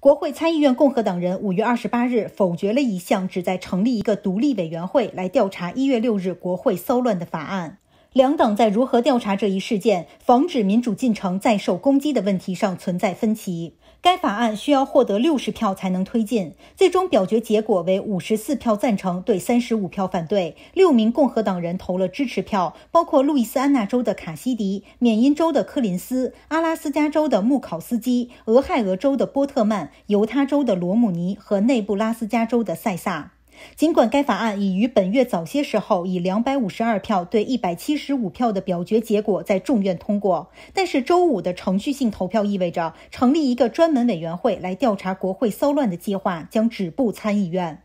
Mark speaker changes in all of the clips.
Speaker 1: 国会参议院共和党人五月二十八日否决了一项旨在成立一个独立委员会来调查一月六日国会骚乱的法案。两党在如何调查这一事件、防止民主进程再受攻击的问题上存在分歧。该法案需要获得六十票才能推进。最终表决结果为五十四票赞成，对三十五票反对。六名共和党人投了支持票，包括路易斯安那州的卡西迪、缅因州的柯林斯、阿拉斯加州的穆考斯基、俄亥俄州的波特曼、犹他州的罗姆尼和内布拉斯加州的塞萨。尽管该法案已于本月早些时候以两百五十二票对一百七十五票的表决结果在众院通过，但是周五的程序性投票意味着成立一个专门委员会来调查国会骚乱的计划将止步参议院。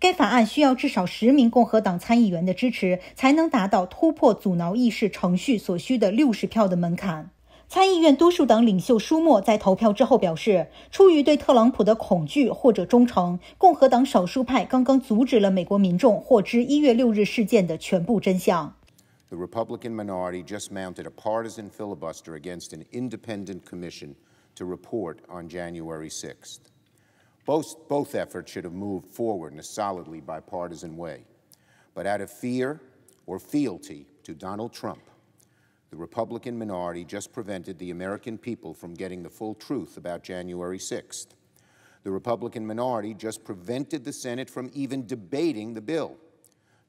Speaker 1: 该法案需要至少十名共和党参议员的支持，才能达到突破阻挠议事程序所需的六十票的门槛。参议院多数党领袖舒默在投票之后表示，出于对特朗普的恐惧或者忠诚，共和党少数派刚刚阻止了美国民众获知一月六日事件的全部真相。
Speaker 2: The Republican minority just mounted a partisan filibuster against an independent commission to report on January 6th. Both, both efforts should have moved forward in a solidly bipartisan way. But out of fear or fealty to Donald Trump, the Republican minority just prevented the American people from getting the full truth about January 6th. The Republican minority just prevented the Senate from even debating the bill.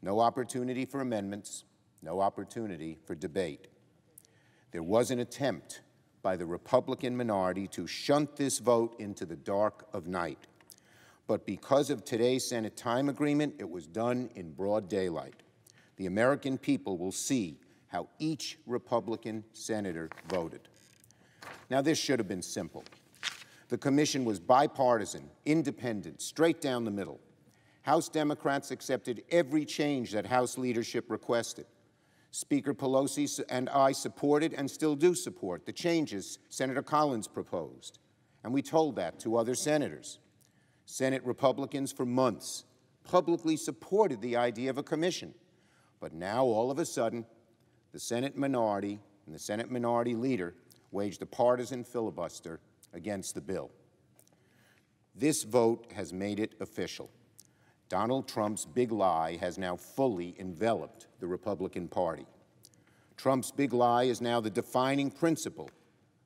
Speaker 2: No opportunity for amendments, no opportunity for debate. There was an attempt by the Republican minority to shunt this vote into the dark of night. But because of today's Senate time agreement, it was done in broad daylight. The American people will see how each Republican senator voted. Now, this should have been simple. The commission was bipartisan, independent, straight down the middle. House Democrats accepted every change that House leadership requested. Speaker Pelosi and I supported and still do support the changes Senator Collins proposed, and we told that to other senators. Senate Republicans for months publicly supported the idea of a commission, but now all of a sudden the Senate minority and the Senate minority leader waged a partisan filibuster against the bill. This vote has made it official. Donald Trump's big lie has now fully enveloped the Republican Party. Trump's big lie is now the defining principle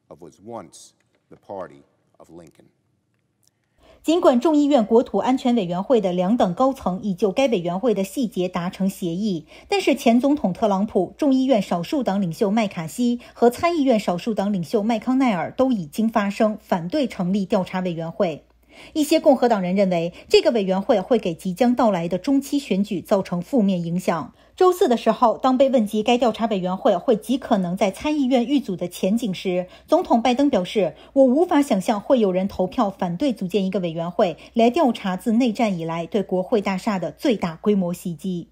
Speaker 2: of what was once the party of Lincoln.
Speaker 1: 尽管众议院国土安全委员会的两党高层已就该委员会的细节达成协议，但是前总统特朗普、众议院少数党领袖麦卡锡和参议院少数党领袖麦康奈尔都已经发声反对成立调查委员会。一些共和党人认为，这个委员会会给即将到来的中期选举造成负面影响。周四的时候，当被问及该调查委员会会极可能在参议院遇阻的前景时，总统拜登表示：“我无法想象会有人投票反对组建一个委员会来调查自内战以来对国会大厦的最大规模袭击。”